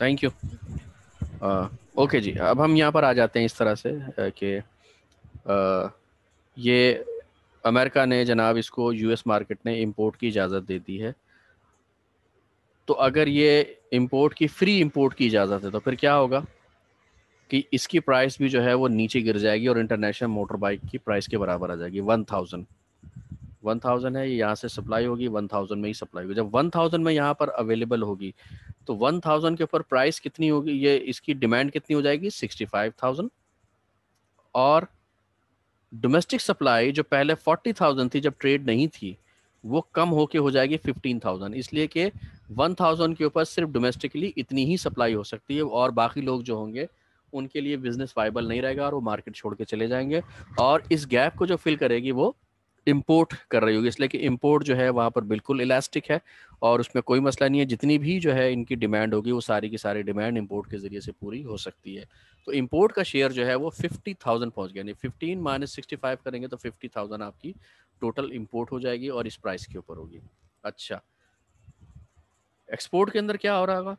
Thank you okay जी अब हम यहाँ पर आ जाते हैं इस तरह से uh, कि uh, ये अमेरिका ने जनाब इसको यूएस मार्केट ने इंपोर्ट की इजाज़त दे दी है तो अगर ये इंपोर्ट की फ्री इंपोर्ट की इजाज़त है तो फिर क्या होगा कि इसकी प्राइस भी जो है वो नीचे गिर जाएगी और इंटरनेशनल मोटर बाइक की प्राइस के बराबर आ जाएगी वन थाउजेंड वन थाउजेंड है ये यहाँ से सप्लाई हम्म। होगी वन थाउजेंड में ही सप्लाई होगी जब वन थाउजेंड में यहाँ पर अवेलेबल होगी तो वन थाउजेंड के ऊपर प्राइस कितनी होगी ये इसकी डिमांड कितनी हो जाएगी सिक्सटी फाइव थाउजेंड और डोमेस्टिक सप्लाई जो पहले फोर्टी थाउजेंड थी जब ट्रेड नहीं थी वो कम होके हो जाएगी फिफ्टीन थाउजेंड इसलिए कि वन थाउजेंड के ऊपर सिर्फ डोमेस्टिकली इतनी ही सप्लाई हो सकती है और बाकी लोग जो होंगे उनके लिए बिजनेस वाइबल नहीं रहेगा और वो मार्केट छोड़ के चले जाएंगे और इस गैप को जो फिल करेगी वो इम्पोर्ट कर रही होगी इसलिए कि इम्पोर्ट जो है वहाँ पर बिल्कुल इलास्टिक है और उसमें कोई मसला नहीं है जितनी भी जो है इनकी डिमांड होगी वो सारी की सारी डिमांड इम्पोर्ट के ज़रिए से पूरी हो सकती है तो इम्पोर्ट का शेयर जो है वो फिफ्टी थाउजेंड पहुँच गया यानी फिफ्टीन माइनस सिक्सटी फाइव करेंगे तो फिफ्टी थाउजेंड आपकी टोटल इम्पोर्ट हो जाएगी और इस प्राइस के ऊपर होगी अच्छा एक्सपोर्ट के अंदर क्या हो रहा होगा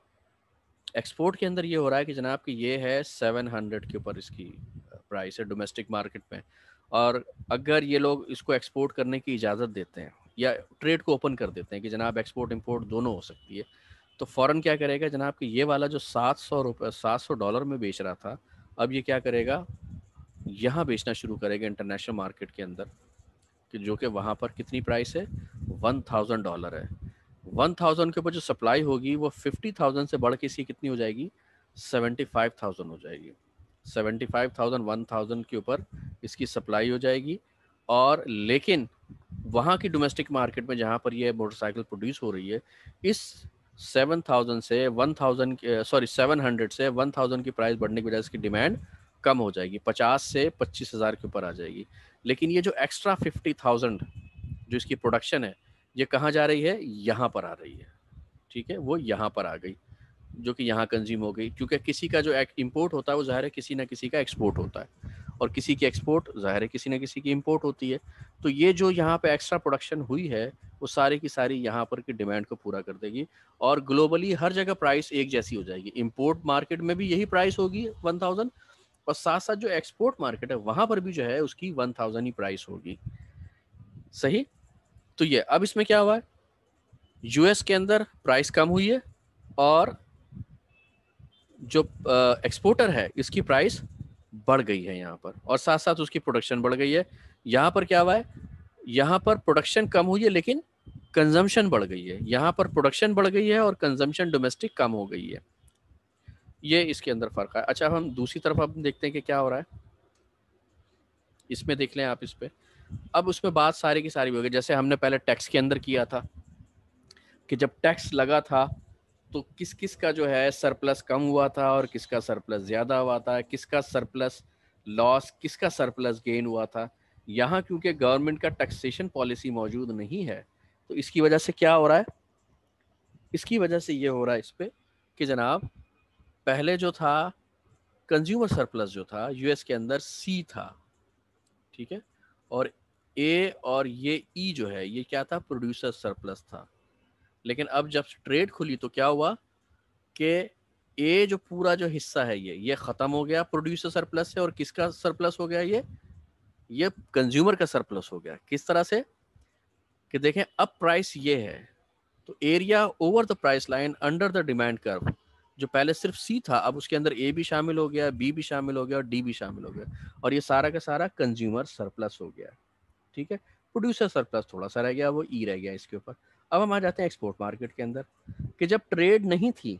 एक्सपोर्ट के अंदर ये हो रहा है कि जनाब कि ये है सेवन हंड्रेड के ऊपर इसकी प्राइस है डोमेस्टिक मार्केट में और अगर ये लोग इसको एक्सपोर्ट करने की इजाज़त देते हैं या ट्रेड को ओपन कर देते हैं कि जनाब एक्सपोर्ट इम्पोर्ट दोनों हो सकती है तो फ़ौरन क्या करेगा जनाब कि ये वाला जो सात सौ रुपये सात सौ डॉलर में बेच रहा था अब ये क्या करेगा यहाँ बेचना शुरू करेगा इंटरनेशनल मार्केट के अंदर कि जो कि वहाँ पर कितनी प्राइस है वन थाउजेंड डॉलर है वन थाउजेंड के ऊपर जो सप्लाई होगी वो फिफ्टी थाउजेंड से बढ़ के इसकी कितनी हो जाएगी सेवेंटी फाइव थाउजेंड हो जाएगी seventy five thousand one thousand के ऊपर इसकी सप्लाई हो जाएगी और लेकिन वहाँ की डोमेस्टिक मार्केट में जहाँ पर यह मोटरसाइकिल प्रोड्यूस हो रही है इस सेवन थाउजेंड से one thousand sorry seven hundred से वन थाउजेंड की प्राइस बढ़ने की वजह से इसकी डिमांड कम हो जाएगी पचास से पच्चीस हज़ार के ऊपर आ जाएगी लेकिन ये जो एक्स्ट्रा फिफ्टी थाउजेंड जो इसकी प्रोडक्शन है ये कहाँ जा रही है यहाँ पर आ रही है ठीक है वो यहाँ पर आ गई जो कि यहाँ कंज्यूम हो गई क्योंकि किसी का जो इम्पोर्ट होता है वो ज़ाहिर है किसी ना किसी का एक्सपोर्ट होता है और किसी की एक्सपोर्ट ज़ाहिर है किसी ना किसी की इम्पोर्ट होती है तो ये जो यहाँ पे एक्स्ट्रा प्रोडक्शन हुई है वो सारी की सारी यहाँ पर की डिमांड को पूरा कर देगी और ग्लोबली हर जगह प्राइस एक जैसी हो जाएगी इम्पोर्ट मार्केट में भी यही प्राइस होगी वन थाउजेंड और साथ साथ जो एक्सपोर्ट मार्केट है वहाँ पर भी जो है उसकी वन थाउजेंड ही प्राइस होगी सही तो ये अब इसमें क्या हुआ है यूएस के अंदर प्राइस कम हुई है और जो एक्सपोर्टर है इसकी प्राइस बढ़ गई है यहाँ पर और साथ साथ उसकी प्रोडक्शन बढ़ गई है यहाँ पर क्या हुआ है यहाँ पर प्रोडक्शन कम हुई है लेकिन कंजम्पशन बढ़ गई है यहाँ पर प्रोडक्शन बढ़ गई है और कंजम्पशन डोमेस्टिक कम हो गई है ये इसके अंदर फ़र्क है अच्छा हम दूसरी तरफ अब देखते हैं कि क्या हो रहा है इसमें देख लें आप इस पर अब उसमें बात सारी की सारी हो गई जैसे हमने पहले टैक्स के अंदर किया था कि जब टैक्स लगा था तो किस किस का जो है सरप्लस कम हुआ था और किसका सरप्लस ज़्यादा हुआ था किसका सरप्लस लॉस किसका सरप्लस गेन हुआ था यहाँ क्योंकि गवर्नमेंट का टैक्सेशन पॉलिसी मौजूद नहीं है तो इसकी वजह से क्या हो रहा है इसकी वजह से ये हो रहा है इस पर कि जनाब पहले जो था कंज्यूमर सरप्लस जो था यूएस के अंदर सी था ठीक है और ए और ये ई e जो है ये क्या था प्रोड्यूसर सरप्लस था लेकिन अब जब ट्रेड खुली तो क्या हुआ कि ये जो पूरा जो हिस्सा है ये ये खत्म हो गया प्रोड्यूसर सरप्लस है और किसका सरप्लस हो गया ये ये कंज्यूमर का सरप्लस हो गया किस तरह से कि देखें अब प्राइस ये है तो area over the price line under the demand curve जो पहले सिर्फ सी था अब उसके अंदर ए भी शामिल हो गया बी भी शामिल हो गया और डी भी शामिल हो गया और ये सारा का सारा कंज्यूमर सरप्लस हो गया ठीक है प्रोड्यूसर सरप्लस थोड़ा सा रह गया वो ई e रह गया इसके ऊपर अब हम आ जाते हैं एक्सपोर्ट मार्केट के अंदर कि जब ट्रेड नहीं थी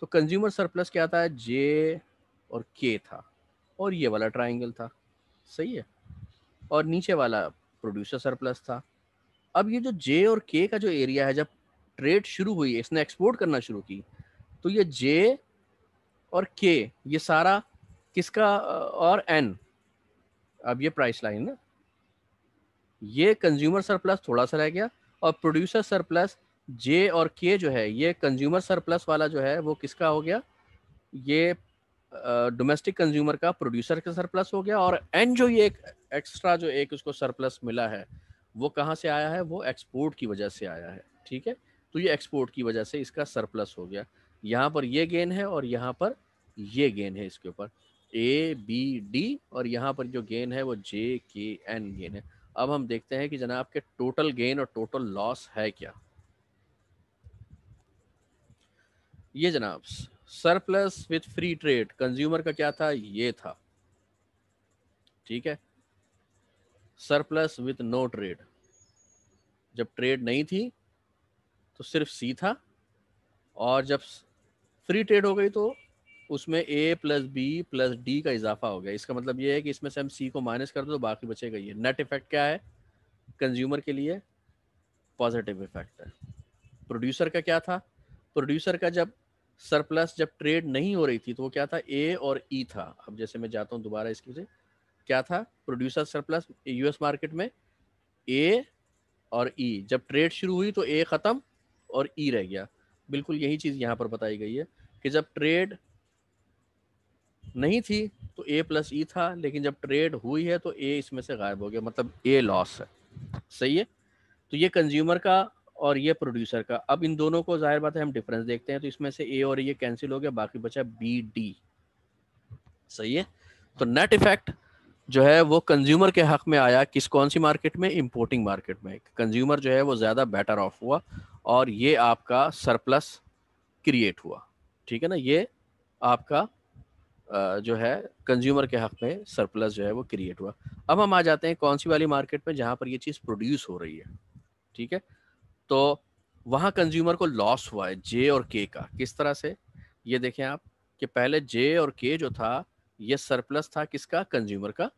तो कंज्यूमर सरप्लस क्या था जे और के था और ये वाला ट्राइंगल था सही है और नीचे वाला प्रोड्यूसर सरप्लस था अब ये जो जे और के का जो एरिया है जब ट्रेड शुरू हुई इसने एक्सपोर्ट करना शुरू की तो ये जे और के ये सारा किसका और एन अब ये प्राइस लाइन ना ये कंज्यूमर सरप्लस थोड़ा सा रह गया और प्रोड्यूसर सरप्लस जे और के जो है ये कंज्यूमर सरप्लस वाला जो है वो किसका हो गया ये डोमेस्टिक कंज्यूमर का प्रोड्यूसर का सरप्लस हो गया और एन जो ये एक एक्स्ट्रा जो एक उसको सरप्लस मिला है वो कहाँ से आया है वो एक्सपोर्ट की वजह से आया है ठीक है तो ये एक्सपोर्ट की वजह से इसका सरप्लस हो गया यहाँ पर ये गेन है और यहाँ पर ये गेन है इसके ऊपर ए बी डी और यहाँ पर जो गेन है वो जे के एन गेन है अब हम देखते हैं कि जनाब के टोटल गेन और टोटल लॉस है क्या ये जनाब surplus with free trade consumer का क्या था ये था ठीक है सरप्लस विथ नो ट्रेड जब ट्रेड नहीं थी तो सिर्फ सी था और जब फ्री ट्रेड हो गई तो उसमें A plus B plus D का इजाफा हो गया इसका मतलब ये है कि इसमें से हम सी को माइनस कर दो तो बाकी बचेगा ये नेट इफेक्ट क्या है कंज्यूमर के लिए पॉजिटिव इफेक्ट है प्रोड्यूसर का क्या था प्रोड्यूसर का जब सरप्लस जब ट्रेड नहीं हो रही थी तो वो क्या था ए और ई e था अब जैसे मैं जाता हूँ दोबारा इसकी से क्या था प्रोड्यूसर सरप्लस यूएस मार्केट में ए और ई e. जब ट्रेड शुरू हुई तो ए ख़त्म और ई e रह गया बिल्कुल यही चीज़ यहाँ पर बताई गई है कि जब ट्रेड नहीं थी तो ए प्लस ई था लेकिन जब ट्रेड हुई है तो ए इसमें से गायब हो गया मतलब ए लॉस है सही है तो ये कंज्यूमर का और ये प्रोड्यूसर का अब इन दोनों को जाहिर बात है हम डिफरेंस देखते हैं तो इसमें से ए और ये कैंसिल हो गया बाकी बचा बी डी सही है तो नेट इफेक्ट जो है वो कंज्यूमर के हक में आया किस कौन सी मार्केट में इंपोर्टिंग मार्केट में कंज्यूमर जो है वो ज़्यादा बेटर ऑफ हुआ और ये आपका सरप्लस क्रिएट हुआ ठीक है ना ये आपका जो है कंज्यूमर के हक में सरप्लस जो है वो क्रिएट हुआ अब हम आ जाते हैं कौन सी वाली मार्केट में जहाँ पर ये चीज़ प्रोड्यूस हो रही है ठीक है तो वहाँ कंज्यूमर को लॉस हुआ है जे और के का किस तरह से ये देखें आप कि पहले जे और के जो था ये सरप्लस था किसका कंज्यूमर का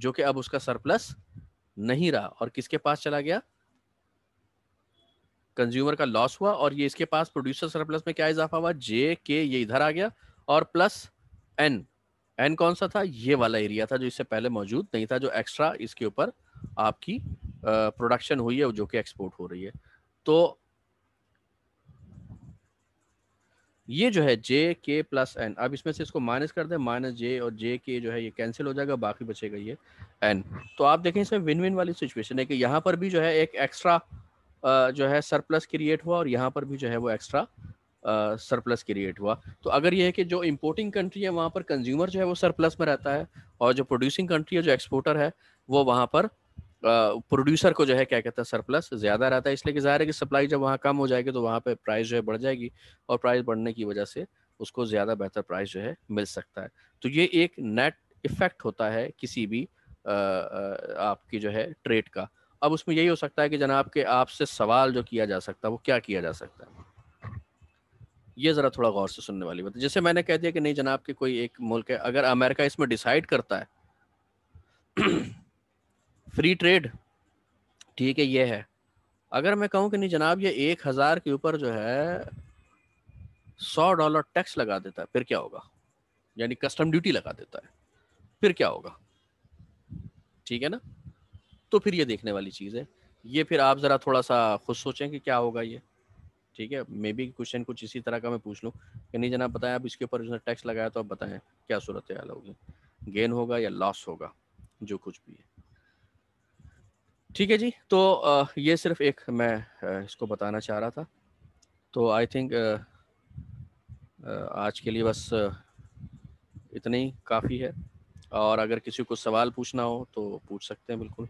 जो कि अब उसका सरप्लस नहीं रहा और किसके पास चला गया कंज्यूमर का लॉस हुआ और ये इसके पास प्रोड्यूसर सरप्लस में क्या इजाफा हुआ जे के ये इधर आ गया और प्लस एन एन कौन सा था ये वाला एरिया था जो इससे पहले मौजूद नहीं था जो एक्स्ट्रा इसके ऊपर आपकी प्रोडक्शन हुई है जो कि एक्सपोर्ट हो रही है तो ये जो है जे के प्लस एन अब इसमें से इसको माइनस कर दे माइनस जे और जे के जो है ये कैंसिल हो जाएगा बाकी बचेगा ये एन तो आप देखें इसमें विन विन वाली सिचुएशन है कि यहाँ पर भी जो है एक एक्स्ट्रा जो है सरप्लस क्रिएट हुआ और यहाँ पर भी जो है वो एक्स्ट्रा सरप्लस क्रिएट हुआ तो अगर यह है कि जो इम्पोर्टिंग कंट्री है वहाँ पर कंज्यूमर जो है वो सरप्लस में रहता है और जो प्रोड्यूसिंग कंट्री है जो एक्सपोर्टर है वो वहाँ पर प्रोड्यूसर को जो है क्या कहता है सरप्लस ज़्यादा रहता है इसलिए कि ज़ाहिर है कि सप्लाई जब वहाँ कम हो जाएगी तो वहाँ पर प्राइस जो है बढ़ जाएगी और प्राइस बढ़ने की वजह से उसको ज़्यादा बेहतर प्राइस जो है मिल सकता है तो ये एक नेट इफेक्ट होता है किसी भी आपकी जो है ट्रेड का अब उसमें यही हो सकता है कि जनाब के आपसे सवाल जो किया जा सकता है वो क्या किया जा सकता है ये ज़रा थोड़ा गौर से सुनने वाली बात है जैसे मैंने कह दिया कि नहीं जनाब कि कोई एक मुल्क है अगर अमेरिका इसमें डिसाइड करता है फ्री ट्रेड ठीक है ये है अगर मैं कहूँ कि नहीं जनाब ये एक हज़ार के ऊपर जो है सौ डॉलर टैक्स लगा देता है फिर क्या होगा यानी कस्टम ड्यूटी लगा देता है फिर क्या होगा ठीक है ना तो फिर ये देखने वाली चीज़ है ये फिर आप ज़रा थोड़ा सा खुद सोचें कि क्या होगा ये ठीक है मे बी क्वेश्चन कुछ इसी तरह का मैं पूछ लूँ कि नहीं जना बताएं आप इसके ऊपर टैक्स लगाया तो आप बताएं क्या सूरत हाल होगी गेन होगा या लॉस होगा जो कुछ भी है ठीक है जी तो ये सिर्फ एक मैं इसको बताना चाह रहा था तो आई थिंक आज के लिए बस इतना ही काफ़ी है और अगर किसी को सवाल पूछना हो तो पूछ सकते हैं बिल्कुल